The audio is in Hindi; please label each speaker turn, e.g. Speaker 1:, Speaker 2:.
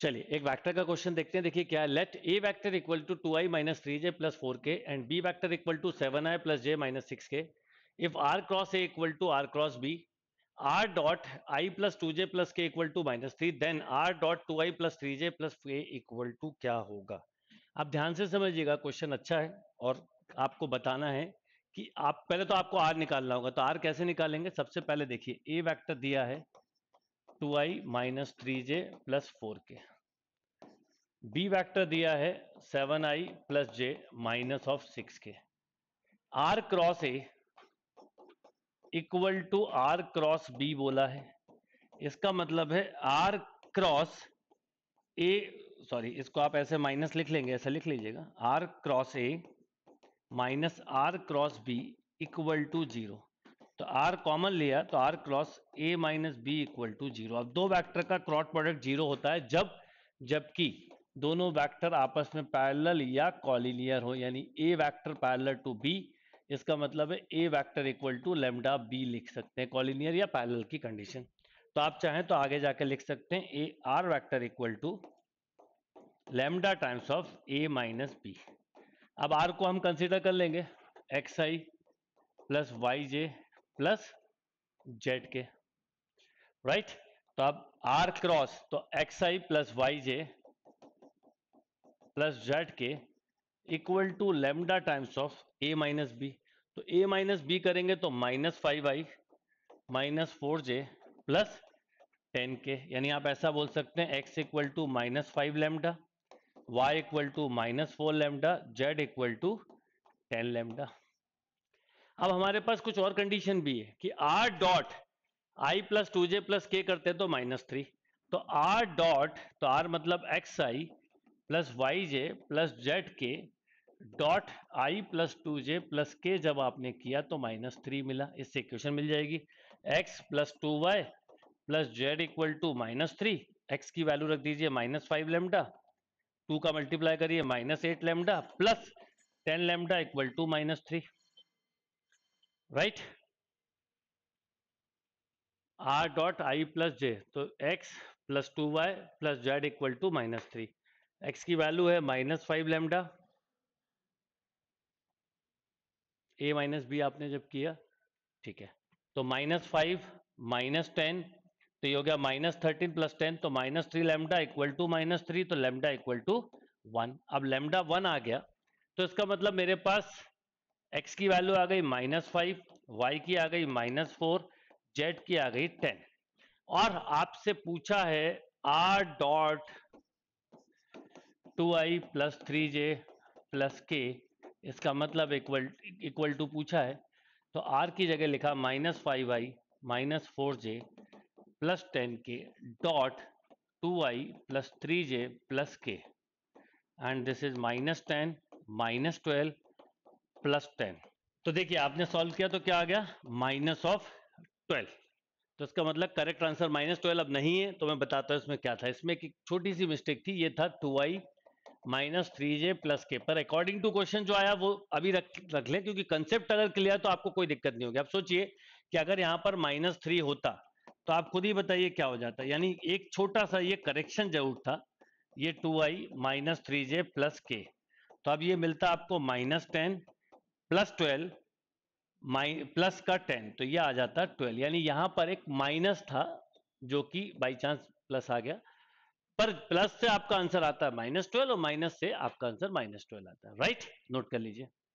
Speaker 1: चलिए एक वेक्टर का क्वेश्चन देखते हैं देखिए क्या let A vector equal to two I minus three J plus four K and B vector equal to seven I plus J minus six K if R cross A equal to R cross B R dot I plus two J plus K equal to minus three then R dot two I plus three J plus K equal to क्या होगा आप ध्यान से समझिएगा क्वेश्चन अच्छा है और आपको बताना है कि आप पहले तो आपको आर निकालना होगा तो आर कैसे निकालेंगे सबसे पहले देखिए ए वैक्टर दिया है two I minus three J plus four K B vector दिया है seven I plus J minus of six K R cross A equal to R cross B बोला है इसका मतलब है आर क्रॉस ए सॉरी इसको आप ऐसे माइनस लिख लेंगे ऐसा लिख लीजिएगा R cross A minus R cross B equal to zero तो आर कॉमन लिया तो R cross A minus B equal to zero अब दो वैक्टर का क्रॉस प्रोडक्ट जीरो होता है जब जबकि दोनों वैक्टर आपस में पैरेलल या कॉलिनियर हो यानी A vector parallel to B इसका मतलब है A vector equal to lambda B लिख सकते हैं कॉलिनियर या पैरेलल की कंडीशन तो आप चाहें तो आगे जाके लिख सकते हैं A R vector equal to lambda times of A minus B अब आर को हम कंसिडर कर लेंगे X I plus Y J plus Z K right तो अब आर क्रॉस तो X I plus Y J plus Z K equal to lambda times of A minus B तो ए माइनस बी करेंगे तो minus five I minus four J plus ten K यानी आप ऐसा बोल सकते हैं X equal to minus five lambda Y equal to minus four lambda Z equal to ten lambda अब हमारे पास कुछ और कंडीशन भी है कि R dot I plus two J plus K करते हैं तो माइनस थ्री तो आर डॉट तो आर मतलब X I plus Y J plus Z K dot I plus two J plus K जब आपने किया तो माइनस थ्री मिला इससे इक्वेशन मिल जाएगी X plus two Y plus Z equal to minus three X की वैल्यू रख दीजिए माइनस फाइव लेमडा टू का मल्टीप्लाई करिए minus eight lambda plus ten lambda equal to minus three right R dot I plus J तो X plus two Y plus Z equal to minus three X की वैल्यू है minus five lambda A minus B आपने जब किया ठीक है तो माइनस फाइव माइनस टेन तो ये हो गया माइनस थर्टीन प्लस टेन तो minus three lambda equal to minus three तो लेमडा इक्वल टू वन अब लेमडा वन आ गया तो इसका मतलब मेरे पास एक्स की वैल्यू आ गई माइनस फाइव वाई की आ गई माइनस फोर जेड की आ गई टेन और आपसे पूछा है R dot two I plus three J plus K इसका मतलब इक्वल इक्वल टू पूछा है तो आर की जगह लिखा minus five I minus four J plus ten K dot two I plus three J plus K and this is minus ten minus twelve plus ten तो देखिए आपने सॉल्व किया तो क्या आ गया माइनस ऑफ ट्वेल्व तो इसका मतलब करेक्ट आंसर माइनस ट्वेल्व अब नहीं है तो मैं बताता हूँ इसमें क्या था इसमें एक छोटी सी मिस्टेक थी ये था two I minus three J plus K पर अकॉर्डिंग टू क्वेश्चन जो आया वो अभी रख रख ले क्योंकि कंसेप्ट अगर क्लियर तो आपको कोई दिक्कत नहीं होगी आप सोचिए कि अगर यहाँ पर माइनस थ्री होता तो आप खुद ही बताइए क्या हो जाता यानी एक छोटा सा ये करेक्शन जरूर था ये two I minus three J plus K तो अब ये मिलता आपको माइनस टेन प्लस ट्वेल्व माइ प्लस का टेन तो ये आ जाता है ट्वेल्व यानी यहां पर एक माइनस था जो कि बाय चांस प्लस आ गया पर प्लस से आपका आंसर आता है माइनस ट्वेल्व और माइनस से आपका आंसर माइनस ट्वेल्व आता है राइट नोट कर लीजिए